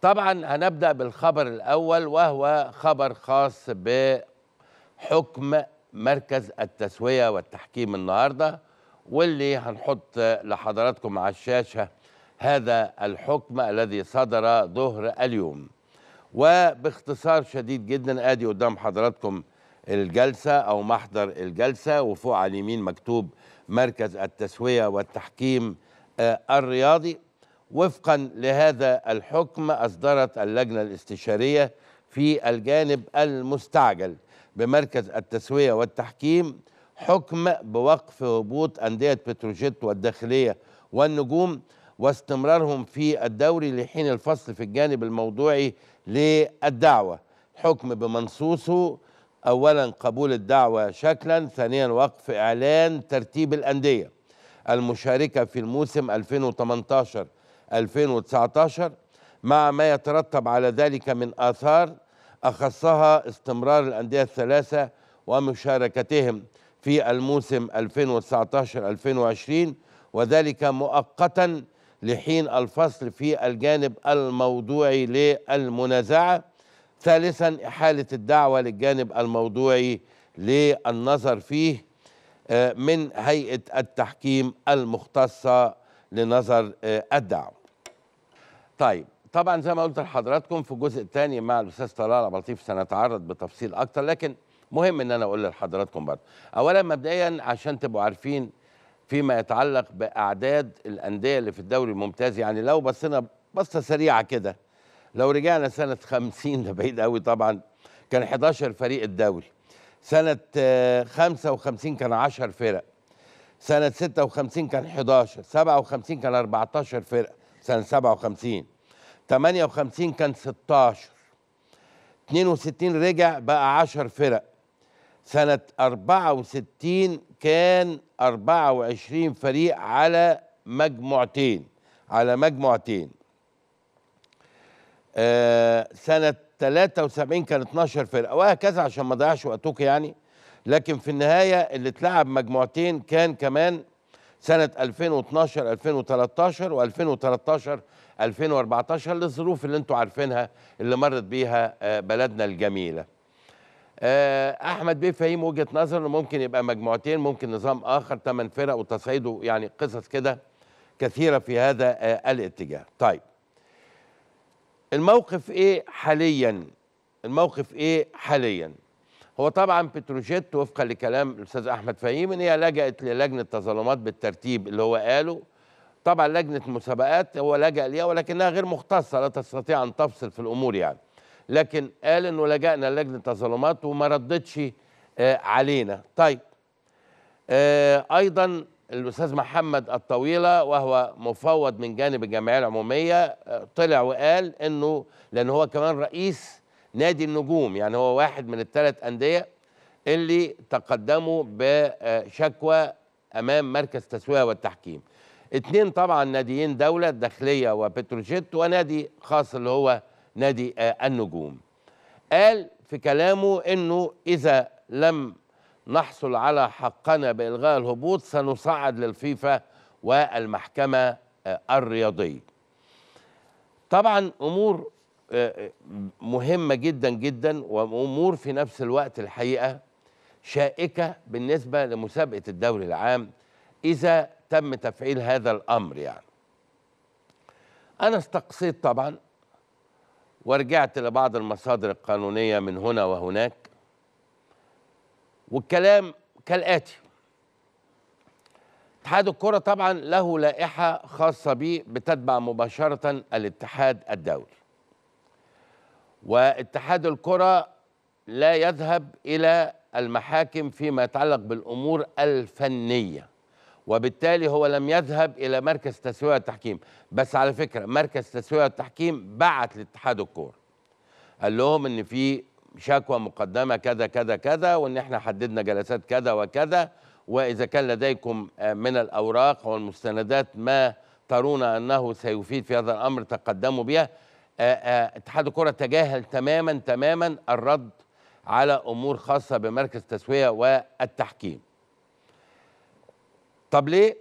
طبعا هنبدأ بالخبر الأول وهو خبر خاص بحكم مركز التسوية والتحكيم النهاردة واللي هنحط لحضراتكم على الشاشة هذا الحكم الذي صدر ظهر اليوم وباختصار شديد جدا ادي قدام حضراتكم الجلسة أو محضر الجلسة وفوق على اليمين مكتوب مركز التسوية والتحكيم آه، الرياضي وفقا لهذا الحكم أصدرت اللجنة الاستشارية في الجانب المستعجل بمركز التسوية والتحكيم حكم بوقف هبوط أندية بتروجيت والداخلية والنجوم واستمرارهم في الدوري لحين الفصل في الجانب الموضوعي للدعوة حكم بمنصوصه أولا قبول الدعوة شكلا ثانيا وقف إعلان ترتيب الأندية المشاركة في الموسم 2018 2019 مع ما يترتب على ذلك من آثار أخصها استمرار الأندية الثلاثة ومشاركتهم في الموسم 2019-2020 وذلك مؤقتا لحين الفصل في الجانب الموضوعي للمنازعة ثالثا إحالة الدعوة للجانب الموضوعي للنظر فيه آه، من هيئة التحكيم المختصة لنظر آه، الدعوة طيب طبعا زي ما قلت لحضراتكم في الجزء الثاني مع الاستاذ طلال عبد اللطيف سنتعرض بتفصيل اكتر لكن مهم ان انا اقول لحضراتكم برضه اولا مبدئيا عشان تبقوا عارفين فيما يتعلق باعداد الانديه اللي في الدوري الممتاز يعني لو بصينا بصه سريعه كده لو رجعنا سنه 50 ده بعيد قوي طبعا كان 11 فريق الدوري سنه 55 آه، كان 10 فرق سنه 56 كان 11 57 كان 14 فرقه سنة 57 58 كان 16 62 رجع بقى 10 فرق سنة 64 كان 24 فريق على مجموعتين على مجموعتين آه سنة 73 كان 12 فرقة وهكذا عشان ما ضيعش وقتك يعني لكن في النهاية اللي اتلعب مجموعتين كان كمان سنة 2012 2013 و2013 2014 للظروف اللي انتم عارفينها اللي مرت بيها آه، بلدنا الجميلة آه، أحمد بيه فهيم وجهة نظر إنه ممكن يبقى مجموعتين ممكن نظام آخر ثمان فرق وتصعيده يعني قصص كده كثيرة في هذا آه، الاتجاه طيب الموقف إيه حاليا الموقف إيه حاليا هو طبعا بتروجيت وفقا لكلام الاستاذ احمد فهيم ان هي لجأت للجنه التظلمات بالترتيب اللي هو قاله طبعا لجنه المسابقات هو لجأ ليها ولكنها غير مختصه لا تستطيع ان تفصل في الامور يعني لكن قال انه لجأنا لجنه التظلمات وما ردتش آه، علينا طيب آه، ايضا الاستاذ محمد الطويله وهو مفوض من جانب الجمعيه العموميه آه، طلع وقال انه لان هو كمان رئيس نادي النجوم يعني هو واحد من الثلاث أندية اللي تقدموا بشكوى أمام مركز التسوية والتحكيم اتنين طبعا ناديين دولة الداخلية وبتروجيت ونادي خاص اللي هو نادي آه، النجوم قال في كلامه أنه إذا لم نحصل على حقنا بإلغاء الهبوط سنصعد للفيفا والمحكمة آه، الرياضية طبعا أمور مهمه جدا جدا وامور في نفس الوقت الحقيقه شائكه بالنسبه لمسابقه الدوري العام اذا تم تفعيل هذا الامر يعني. انا استقصيت طبعا ورجعت لبعض المصادر القانونيه من هنا وهناك والكلام كالاتي اتحاد الكره طبعا له لائحه خاصه به بتتبع مباشره الاتحاد الدولي واتحاد الكرة لا يذهب إلى المحاكم فيما يتعلق بالأمور الفنية وبالتالي هو لم يذهب إلى مركز تسوية التحكيم بس على فكرة مركز تسوية التحكيم بعت لاتحاد الكرة قال لهم إن في شكوى مقدمة كذا كذا كذا وإن إحنا حددنا جلسات كذا وكذا وإذا كان لديكم من الأوراق والمستندات ما ترون أنه سيفيد في هذا الأمر تقدموا بها آه، آه، اتحاد الكره تجاهل تماما تماما الرد على امور خاصه بمركز التسويه والتحكيم طب ليه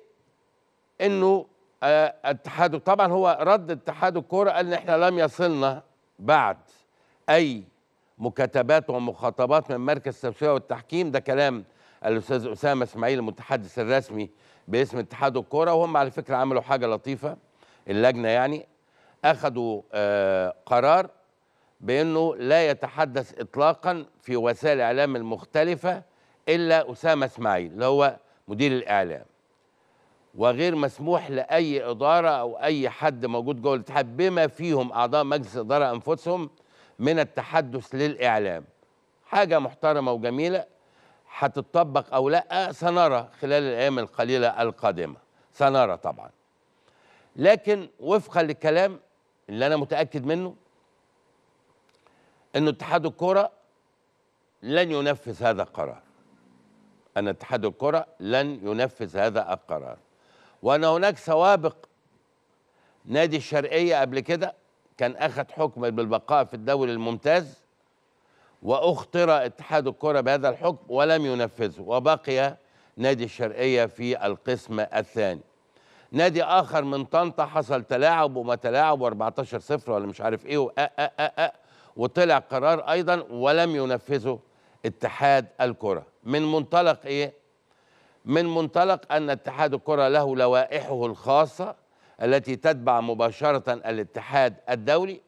انه آه، اتحاد طبعا هو رد اتحاد الكره قال ان احنا لم يصلنا بعد اي مكاتبات ومخاطبات من مركز التسويه والتحكيم ده كلام الاستاذ اسامه اسماعيل المتحدث الرسمي باسم اتحاد الكره وهم على فكره عملوا حاجه لطيفه اللجنه يعني اخذوا آه، قرار بانه لا يتحدث اطلاقا في وسائل الاعلام المختلفه الا اسامه اسماعيل اللي هو مدير الاعلام وغير مسموح لاي اداره او اي حد موجود جوه الاتحاد بما فيهم اعضاء مجلس الاداره انفسهم من التحدث للاعلام حاجه محترمه وجميله هتطبق او لا سنرى خلال الايام القليله القادمه سنرى طبعا لكن وفقا للكلام اللي انا متاكد منه انه اتحاد الكره لن ينفذ هذا القرار ان اتحاد الكره لن ينفذ هذا القرار وان هناك سوابق نادي الشرقيه قبل كده كان اخذ حكم بالبقاء في الدوري الممتاز واخطر اتحاد الكره بهذا الحكم ولم ينفذه وبقي نادي الشرقيه في القسم الثاني نادي اخر من طنطا حصل تلاعب وما تلاعب و14 صفر ولا مش عارف ايه وأ أ أ أ وطلع قرار ايضا ولم ينفذه اتحاد الكره من منطلق ايه من منطلق ان اتحاد الكره له لوائحه الخاصه التي تتبع مباشره الاتحاد الدولي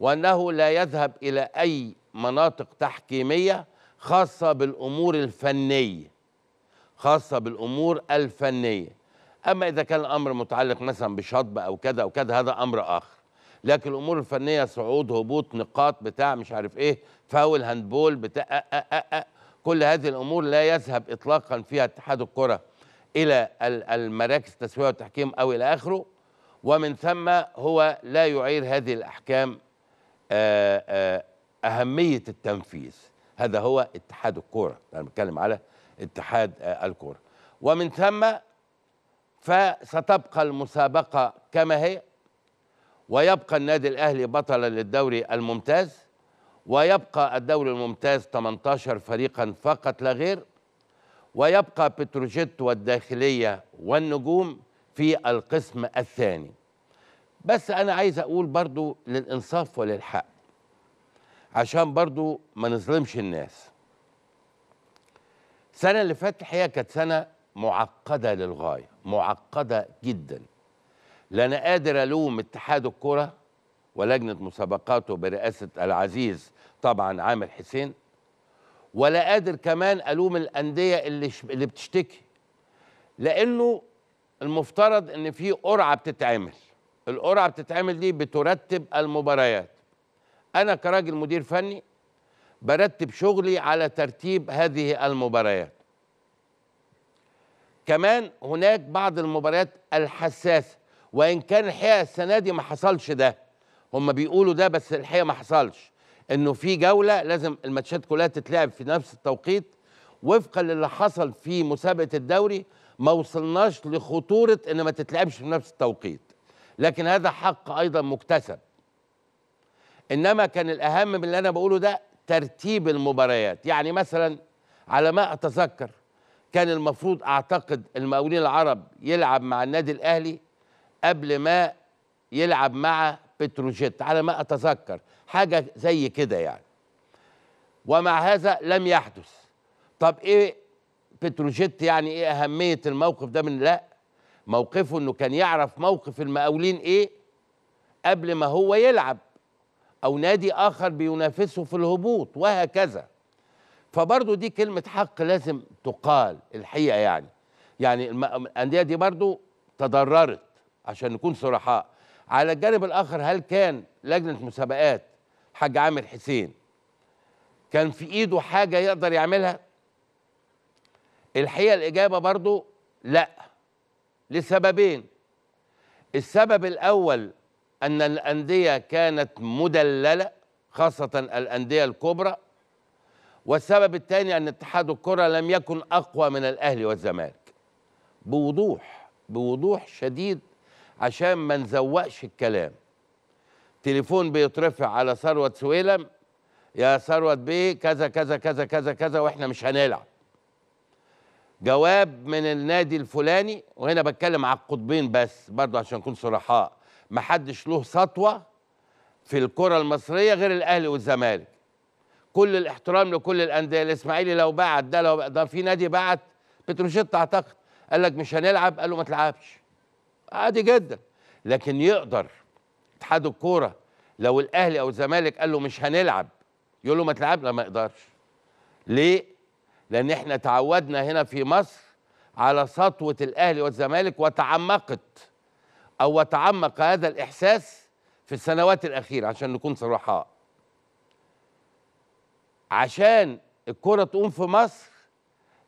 وانه لا يذهب الى اي مناطق تحكيميه خاصه بالامور الفنيه خاصه بالامور الفنيه اما اذا كان الامر متعلق مثلا بشطب او كذا او كذا هذا امر اخر لكن الامور الفنيه صعود هبوط نقاط بتاع مش عارف ايه فاول هاندبول بتاع أه أه أه كل هذه الامور لا يذهب اطلاقا فيها اتحاد الكره الى المراكز التسويه والتحكيم او الى اخره ومن ثم هو لا يعير هذه الاحكام اهميه التنفيذ هذا هو اتحاد الكره انا بتكلم على اتحاد الكره ومن ثم فستبقى المسابقة كما هي ويبقى النادي الأهلي بطلا للدوري الممتاز ويبقى الدوري الممتاز 18 فريقا فقط لا غير ويبقى بتروجيت والداخلية والنجوم في القسم الثاني بس أنا عايز أقول برضو للإنصاف وللحق عشان برضو ما نظلمش الناس السنة اللي فاتت الحقيقة كانت سنة معقدة للغاية معقدة جدا لا أنا قادر ألوم اتحاد الكرة ولجنة مسابقاته برئاسة العزيز طبعا عامر حسين ولا قادر كمان ألوم الأندية اللي, ش... اللي بتشتكي لأنه المفترض إن في قرعة بتتعمل القرعة بتتعمل دي بترتب المباريات أنا كراجل مدير فني برتب شغلي على ترتيب هذه المباريات كمان هناك بعض المباريات الحساسه وان كان الحقيقه السنه دي ما حصلش ده هم بيقولوا ده بس الحقيقه ما حصلش انه في جوله لازم الماتشات كلها تتلعب في نفس التوقيت وفقا للي حصل في مسابقه الدوري ما وصلناش لخطوره ان ما تتلعبش في نفس التوقيت لكن هذا حق ايضا مكتسب انما كان الاهم من اللي انا بقوله ده ترتيب المباريات يعني مثلا على ما اتذكر كان المفروض اعتقد المقاولين العرب يلعب مع النادي الاهلي قبل ما يلعب مع بتروجيت على ما اتذكر حاجه زي كده يعني ومع هذا لم يحدث طب ايه بتروجيت يعني ايه اهميه الموقف ده من لا موقفه انه كان يعرف موقف المقاولين ايه قبل ما هو يلعب او نادي اخر بينافسه في الهبوط وهكذا فبرضه دي كلمه حق لازم تقال الحقيقه يعني يعني الانديه دي برضه تضررت عشان نكون صرحاء على الجانب الاخر هل كان لجنه مسابقات حاج عامر حسين كان في ايده حاجه يقدر يعملها الحقيقه الاجابه برضه لا لسببين السبب الاول ان الانديه كانت مدلله خاصه الانديه الكبرى والسبب الثاني أن اتحاد الكرة لم يكن أقوى من الأهلي والزمالك بوضوح بوضوح شديد عشان ما نزوقش الكلام تليفون بيترفع على ثروت سويلم يا ثروت بيه كذا كذا كذا كذا كذا واحنا مش هنلعب جواب من النادي الفلاني وهنا بتكلم على القطبين بس برضو عشان نكون صرحاء محدش له سطوه في الكره المصريه غير الاهلي والزمالك كل الاحترام لكل الانديه الاسماعيلي لو بعت ده لو ده في نادي بعت بتروشيت اعتقد قال لك مش هنلعب قال له ما تلعبش عادي جدا لكن يقدر اتحاد الكوره لو الاهلي او الزمالك قال له مش هنلعب يقول له ما تلعب لا ما يقدرش ليه لان احنا تعودنا هنا في مصر على سطوه الاهلي والزمالك وتعمقت او وتعمق هذا الاحساس في السنوات الاخيره عشان نكون صرحاء عشان الكره تقوم في مصر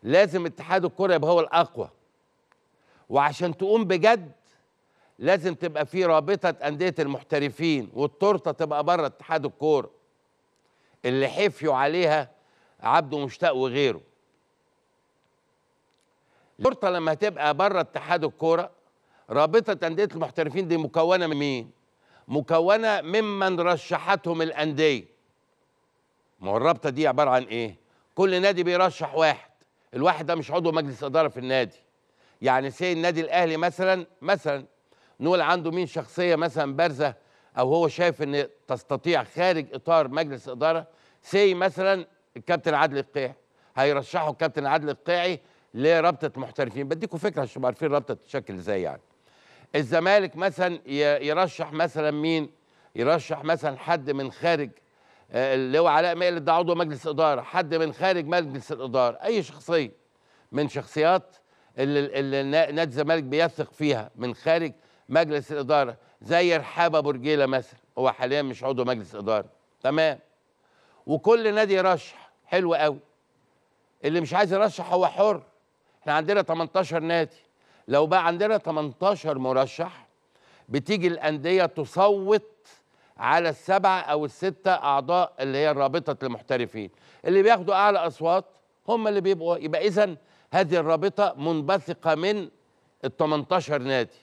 لازم اتحاد الكره يبقى هو الاقوى وعشان تقوم بجد لازم تبقى في رابطه انديه المحترفين والتورته تبقى بره اتحاد الكوره اللي حفيوا عليها عبده مشتاق وغيره التورته لما تبقى بره اتحاد الكوره رابطه انديه المحترفين دي مكونه من مين مكونه ممن رشحتهم الانديه ما هو الرابطه دي عباره عن ايه؟ كل نادي بيرشح واحد الواحد ده مش عضو مجلس اداره في النادي يعني سي النادي الاهلي مثلا مثلا نقول عنده مين شخصيه مثلا بارزه او هو شايف ان تستطيع خارج اطار مجلس اداره سي مثلا الكابتن عادل القيعي هيرشحه الكابتن عادل القيعي لرابطه محترفين بديكم فكره عشان عارفين رابطه تشكل ازاي يعني الزمالك مثلا يرشح مثلا مين يرشح مثلا حد من خارج اللي هو علاء مائل ده عضو مجلس اداره حد من خارج مجلس الاداره اي شخصيه من شخصيات اللي, اللي نادي الزمالك بيثق فيها من خارج مجلس الاداره زي رحابه برجيله مثلا هو حاليا مش عضو مجلس اداره تمام وكل نادي يرشح حلو قوي اللي مش عايز يرشح هو حر احنا عندنا 18 نادي لو بقى عندنا 18 مرشح بتيجي الانديه تصوت على السبعه او السته اعضاء اللي هي رابطه المحترفين اللي بياخدوا اعلى اصوات هم اللي بيبقوا يبقى اذا هذه الرابطه منبثقه من ال 18 نادي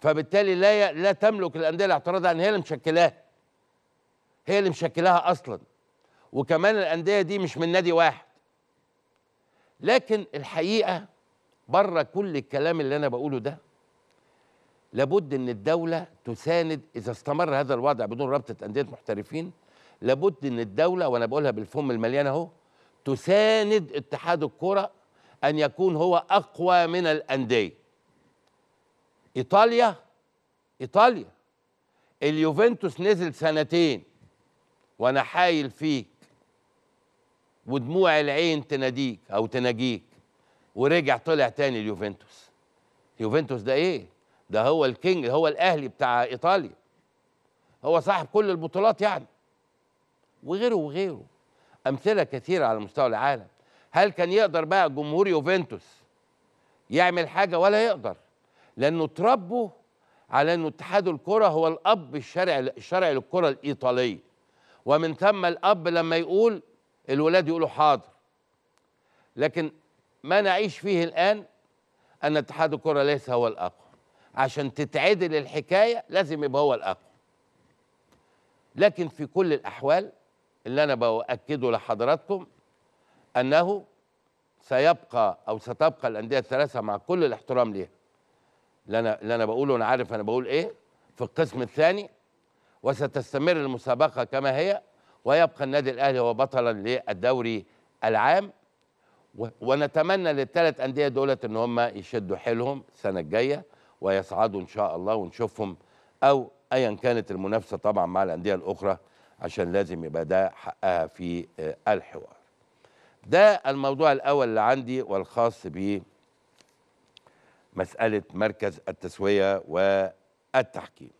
فبالتالي لا لا تملك الانديه الاعتراض عن هي اللي مشكلاها هي اللي مشكلاها اصلا وكمان الانديه دي مش من نادي واحد لكن الحقيقه بره كل الكلام اللي انا بقوله ده لابد ان الدوله تساند اذا استمر هذا الوضع بدون رابطه انديه محترفين لابد ان الدوله وانا بقولها بالفم المليان اهو تساند اتحاد الكره ان يكون هو اقوى من الانديه ايطاليا ايطاليا اليوفنتوس نزل سنتين وانا حايل فيك ودموع العين تناديك او تناجيك ورجع طلع تاني اليوفنتوس يوفنتوس ده ايه ده هو الكينج هو الاهلي بتاع ايطاليا هو صاحب كل البطولات يعني وغيره وغيره امثله كثيره على مستوى العالم هل كان يقدر بقى جمهور يوفنتوس يعمل حاجه ولا يقدر لانه تربوا على انه اتحاد الكره هو الاب الشرعي الشرعي للكره الايطاليه ومن ثم الاب لما يقول الولاد يقولوا حاضر لكن ما نعيش فيه الان ان اتحاد الكره ليس هو الاقوى عشان تتعدل الحكايه لازم يبقى هو الاقوى لكن في كل الاحوال اللي انا باكده لحضراتكم انه سيبقى او ستبقى الانديه الثلاثه مع كل الاحترام ليها اللي انا اللي انا بقوله انا عارف انا بقول ايه في القسم الثاني وستستمر المسابقه كما هي ويبقى النادي الاهلي هو بطلا للدوري العام ونتمنى للثلاث انديه دولت ان هم يشدوا حيلهم السنه الجايه ويصعدوا إن شاء الله ونشوفهم أو أيا كانت المنافسة طبعا مع الأندية الأخرى عشان لازم يبقى ده حقها في آه، الحوار ده الموضوع الأول اللي عندي والخاص ب مسألة مركز التسوية والتحكيم